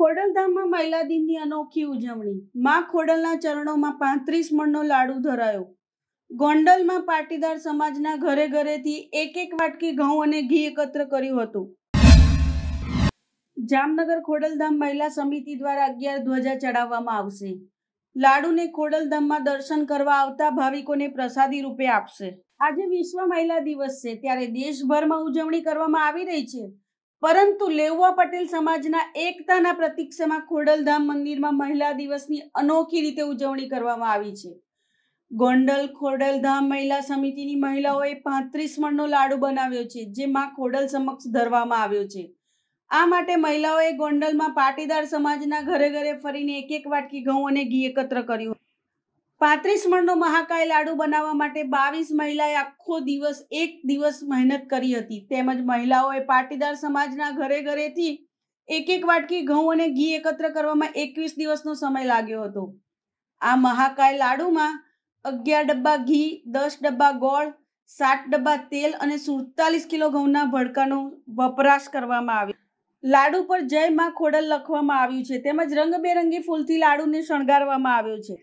ખોડલધામમાં મહિલા દિનની અનોખી ઉજવણી માં ખોડલના ચરણોમાં પાંત્રીસ મણનો લાડુ ધરાયો ગોંડલમાં પાટીદાર સમાજના ઘરે ઘરેથી એક એક વાટકી ઘઉં અને ઘી એકત્ર કર્યું હતું જામનગર ખોડલધામ મહિલા સમિતિ દ્વારા અગિયાર ધ્વજા ચડાવવામાં આવશે લાડુને ખોડલધામમાં દર્શન કરવા આવતા ભાવિકોને પ્રસાદી રૂપે આપશે આજે વિશ્વ મહિલા દિવસ છે ત્યારે દેશભરમાં ઉજવણી કરવામાં આવી રહી છે પરંતુ લેવવા પટેલ સમાજના એકતાના પ્રતિક્ષામાં ખોડલધામ મંદિરમાં મહિલા દિવસની અનોખી રીતે ઉજવણી કરવામાં આવી છે ગોંડલ ખોડલધામ મહિલા સમિતિની મહિલાઓએ પાંત્રીસ મણનો લાડુ બનાવ્યો છે જે માં ખોડલ સમક્ષ ધરવામાં આવ્યો છે આ માટે મહિલાઓએ ગોંડલમાં પાટીદાર સમાજના ઘરે ઘરે ફરીને એક એક વાટકી ઘઉં અને ઘી એકત્ર કર્યું પાંત્રીસ મણનો મહાકાય લાડુ બનાવવા માટે બાવીસ મહિલાએ આખો દિવસ એક દિવસ મહેનત કરી હતી તેમજ મહિલાઓએ પાટીદાર સમાજના ઘરે ઘરેથી એક એક વાટકી ઘઉં અને ઘી એકત્ર કરવામાં એકવીસ દિવસનો સમય લાગ્યો હતો આ મહાકાય લાડુમાં અગિયાર ડબ્બા ઘી દસ ડબ્બા ગોળ સાત ડબ્બા તેલ અને સુડતાલીસ કિલો ઘઉંના ભડકાનો વપરાશ કરવામાં આવ્યો લાડુ પર જય માં ખોડલ લખવામાં આવ્યું છે તેમજ રંગબેરંગી ફૂલથી લાડુને શણગારવામાં આવ્યો છે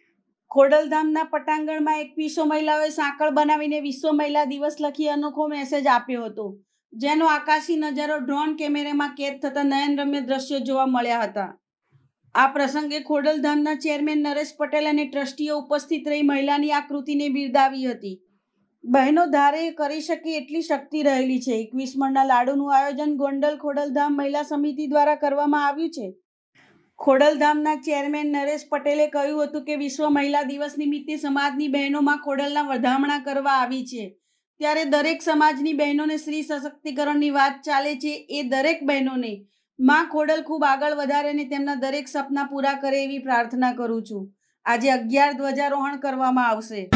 ખોડલધામના પટાંગણમાં એકવીસો મહિલાઓએ સાંકળ બનાવીને વિશ્વ મહિલા દિવસ લખી અનોખો મેસેજ આપ્યો હતો જેનો આકાશી નજારો ડ્રોન કેમેરામાં કેદ થતા નયનરમ્ય દ્રશ્યો જોવા મળ્યા હતા આ પ્રસંગે ખોડલધામના ચેરમેન નરેશ પટેલ અને ટ્રસ્ટીઓ ઉપસ્થિત રહી મહિલાની આકૃતિને બિરદાવી હતી બહેનો ધારે કરી શકે એટલી શક્તિ રહેલી છે એકવીસ મણના લાડુનું આયોજન ગોંડલ ખોડલધામ મહિલા સમિતિ દ્વારા કરવામાં આવ્યું છે ખોડલધામના ચેરમેન નરેશ પટેલે કહ્યું હતું કે વિશ્વ મહિલા દિવસ નિમિત્તે સમાજની બહેનોમાં ખોડલના વધામણા કરવા આવી છે ત્યારે દરેક સમાજની બહેનોને સ્ત્રી સશક્તિકરણની વાત ચાલે છે એ દરેક બહેનોને માં ખોડલ ખૂબ આગળ વધારે અને તેમના દરેક સપના પૂરા કરે એવી પ્રાર્થના કરું છું આજે અગિયાર ધ્વજારોહણ કરવામાં આવશે